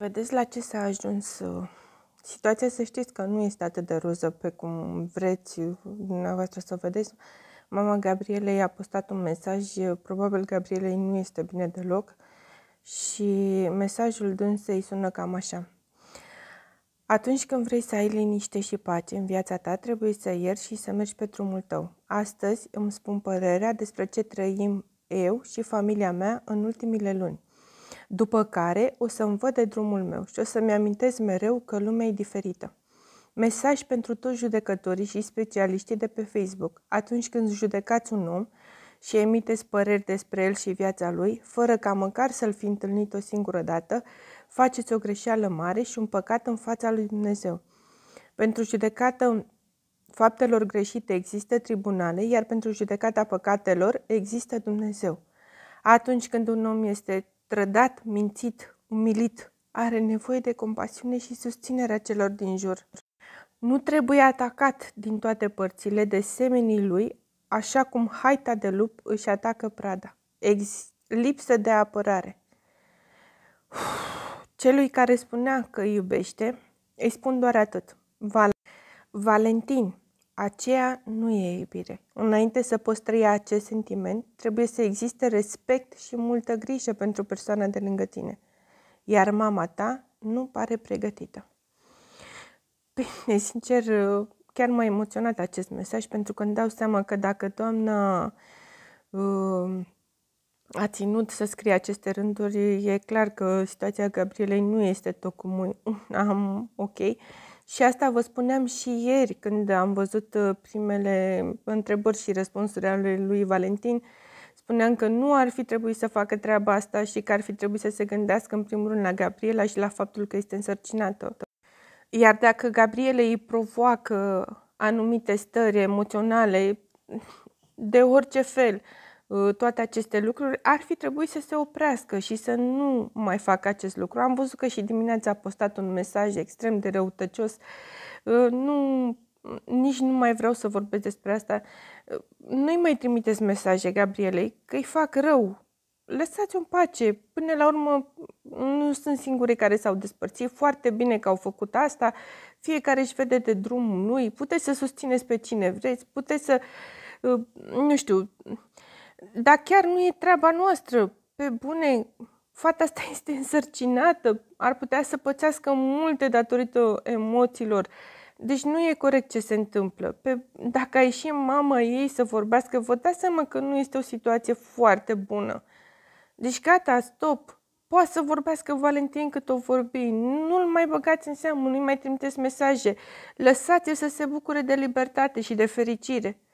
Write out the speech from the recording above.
Vedeți la ce s-a ajuns. Uh, situația să știți că nu este atât de roză pe cum vreți uh, dumneavoastră să o vedeți. Mama Gabrielei a postat un mesaj, uh, probabil Gabrielei nu este bine deloc și mesajul dânsei sună cam așa. Atunci când vrei să ai liniște și pace în viața ta, trebuie să ieri și să mergi pe drumul tău. Astăzi îmi spun părerea despre ce trăim eu și familia mea în ultimile luni după care o să-mi văd de drumul meu și o să-mi amintesc mereu că lumea e diferită. Mesaj pentru toți judecătorii și specialiștii de pe Facebook. Atunci când judecați un om și emiteți păreri despre el și viața lui, fără ca măcar să-l fi întâlnit o singură dată, faceți o greșeală mare și un păcat în fața lui Dumnezeu. Pentru judecată faptelor greșite există tribunale, iar pentru judecata păcatelor există Dumnezeu. Atunci când un om este trădat, mințit, umilit, are nevoie de compasiune și susținerea celor din jur. Nu trebuie atacat din toate părțile de semenii lui, așa cum haita de lup își atacă prada. Ex- lipsă de apărare. Uf, celui care spunea că iubește, îi spun doar atât. Val- Valentin, aceea nu e iubire. Înainte să poți trăi acest sentiment, trebuie să existe respect și multă grijă pentru persoana de lângă tine. Iar mama ta nu pare pregătită. Bine, sincer, chiar m-a emoționat acest mesaj pentru că îmi dau seama că dacă doamna uh, a ținut să scrie aceste rânduri, e clar că situația Gabrielei nu este tocmai am ok. Și asta vă spuneam și ieri când am văzut uh, primele întrebări și răspunsuri ale lui Valentin. Spuneam că nu ar fi trebuit să facă treaba asta și că ar fi trebuit să se gândească în primul rând la Gabriela și la faptul că este însărcinată. Iar dacă Gabriele îi provoacă anumite stări emoționale de orice fel, uh, Uh, toate aceste lucruri, ar fi trebuit să se oprească și să nu mai facă acest lucru. Am văzut că și dimineața a postat un mesaj extrem de răutăcios. Uh, nu, nici nu mai vreau să vorbesc despre asta. Uh, nu-i mai trimiteți mesaje Gabrielei, că îi fac rău. Lăsați-o în pace. Până la urmă, nu sunt singurii care s-au despărțit. Foarte bine că au făcut asta. Fiecare își vede de drumul lui. Puteți să susțineți pe cine vreți. Puteți să, nu știu, dar chiar nu e treaba noastră. Pe bune, fata asta este însărcinată, ar putea să pățească multe datorită emoțiilor. Deci nu e corect ce se întâmplă. Pe, dacă a ieșit mama ei să vorbească, vă dați seama că nu este o situație foarte bună. Deci gata, stop. Poate să vorbească Valentin cât o vorbi. Nu-l mai băgați în seamă, nu-i mai trimiteți mesaje. Lăsați-l să se bucure de libertate și de fericire.